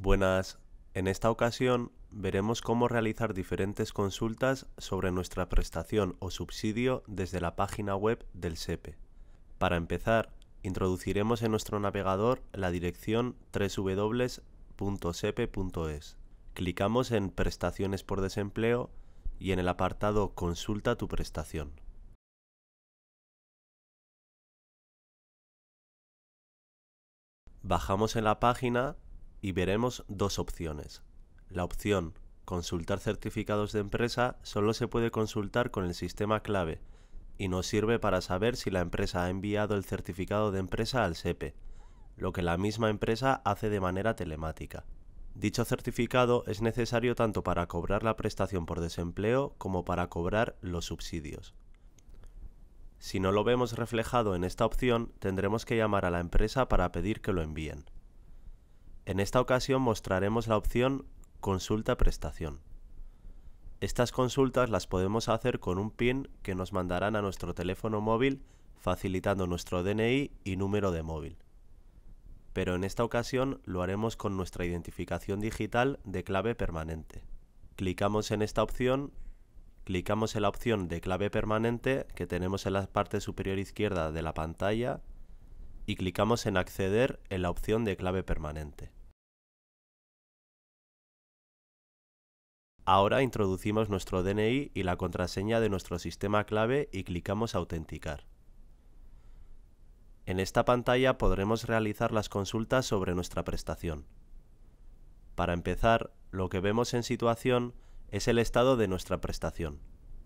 Buenas, en esta ocasión veremos cómo realizar diferentes consultas sobre nuestra prestación o subsidio desde la página web del SEPE. Para empezar, introduciremos en nuestro navegador la dirección www.sepe.es. Clicamos en Prestaciones por desempleo y en el apartado Consulta tu prestación. Bajamos en la página y veremos dos opciones. La opción Consultar certificados de empresa solo se puede consultar con el sistema clave y nos sirve para saber si la empresa ha enviado el certificado de empresa al SEPE, lo que la misma empresa hace de manera telemática. Dicho certificado es necesario tanto para cobrar la prestación por desempleo como para cobrar los subsidios. Si no lo vemos reflejado en esta opción, tendremos que llamar a la empresa para pedir que lo envíen. En esta ocasión mostraremos la opción Consulta prestación. Estas consultas las podemos hacer con un PIN que nos mandarán a nuestro teléfono móvil facilitando nuestro DNI y número de móvil. Pero en esta ocasión lo haremos con nuestra identificación digital de clave permanente. Clicamos en esta opción, clicamos en la opción de clave permanente que tenemos en la parte superior izquierda de la pantalla y clicamos en acceder en la opción de clave permanente. Ahora introducimos nuestro DNI y la contraseña de nuestro sistema clave y clicamos Autenticar. En esta pantalla podremos realizar las consultas sobre nuestra prestación. Para empezar, lo que vemos en situación es el estado de nuestra prestación.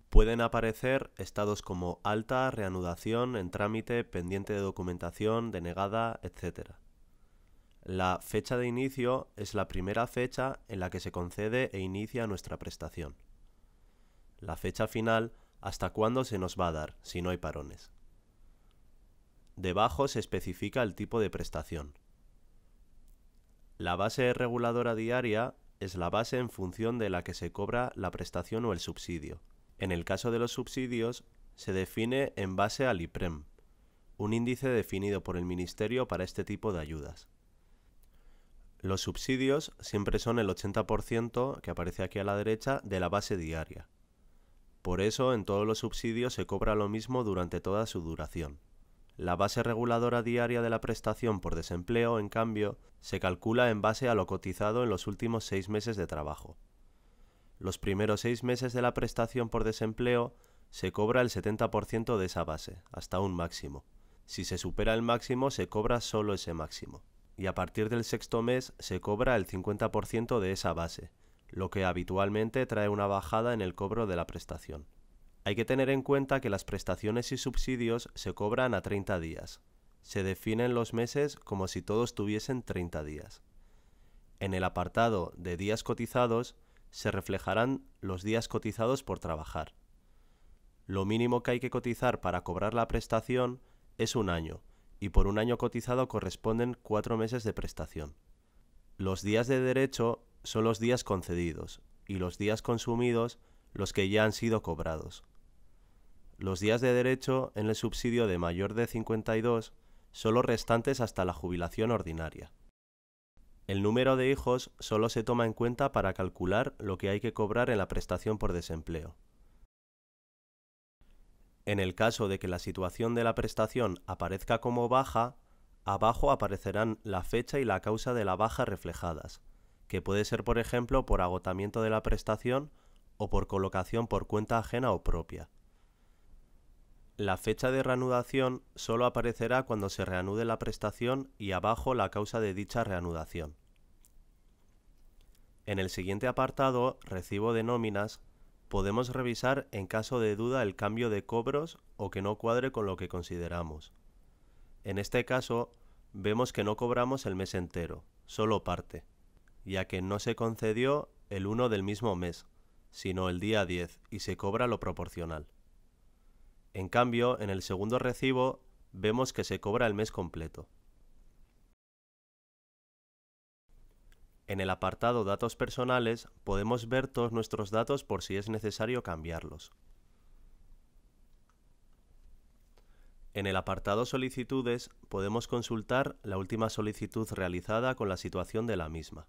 Pueden aparecer estados como alta, reanudación, en trámite, pendiente de documentación, denegada, etc. La fecha de inicio es la primera fecha en la que se concede e inicia nuestra prestación. La fecha final hasta cuándo se nos va a dar, si no hay parones. Debajo se especifica el tipo de prestación. La base reguladora diaria es la base en función de la que se cobra la prestación o el subsidio. En el caso de los subsidios, se define en base al IPREM, un índice definido por el Ministerio para este tipo de ayudas. Los subsidios siempre son el 80% que aparece aquí a la derecha de la base diaria. Por eso en todos los subsidios se cobra lo mismo durante toda su duración. La base reguladora diaria de la prestación por desempleo, en cambio, se calcula en base a lo cotizado en los últimos seis meses de trabajo. Los primeros seis meses de la prestación por desempleo se cobra el 70% de esa base, hasta un máximo. Si se supera el máximo, se cobra solo ese máximo y a partir del sexto mes se cobra el 50% de esa base, lo que habitualmente trae una bajada en el cobro de la prestación. Hay que tener en cuenta que las prestaciones y subsidios se cobran a 30 días. Se definen los meses como si todos tuviesen 30 días. En el apartado de días cotizados se reflejarán los días cotizados por trabajar. Lo mínimo que hay que cotizar para cobrar la prestación es un año, y por un año cotizado corresponden cuatro meses de prestación. Los días de derecho son los días concedidos y los días consumidos los que ya han sido cobrados. Los días de derecho en el subsidio de mayor de 52 son los restantes hasta la jubilación ordinaria. El número de hijos solo se toma en cuenta para calcular lo que hay que cobrar en la prestación por desempleo. En el caso de que la situación de la prestación aparezca como baja, abajo aparecerán la fecha y la causa de la baja reflejadas, que puede ser por ejemplo por agotamiento de la prestación o por colocación por cuenta ajena o propia. La fecha de reanudación solo aparecerá cuando se reanude la prestación y abajo la causa de dicha reanudación. En el siguiente apartado, recibo de nóminas, podemos revisar en caso de duda el cambio de cobros o que no cuadre con lo que consideramos. En este caso, vemos que no cobramos el mes entero, solo parte, ya que no se concedió el 1 del mismo mes, sino el día 10 y se cobra lo proporcional. En cambio, en el segundo recibo vemos que se cobra el mes completo. En el apartado Datos personales podemos ver todos nuestros datos por si es necesario cambiarlos. En el apartado Solicitudes podemos consultar la última solicitud realizada con la situación de la misma.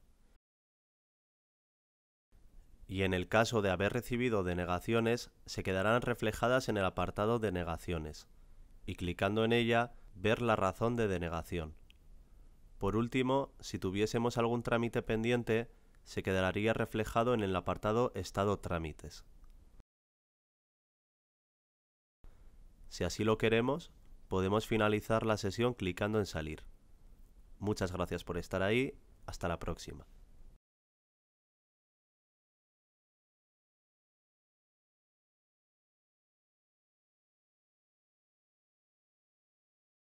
Y en el caso de haber recibido denegaciones, se quedarán reflejadas en el apartado Denegaciones, y clicando en ella, ver la razón de denegación. Por último, si tuviésemos algún trámite pendiente, se quedaría reflejado en el apartado Estado Trámites. Si así lo queremos, podemos finalizar la sesión clicando en Salir. Muchas gracias por estar ahí, hasta la próxima.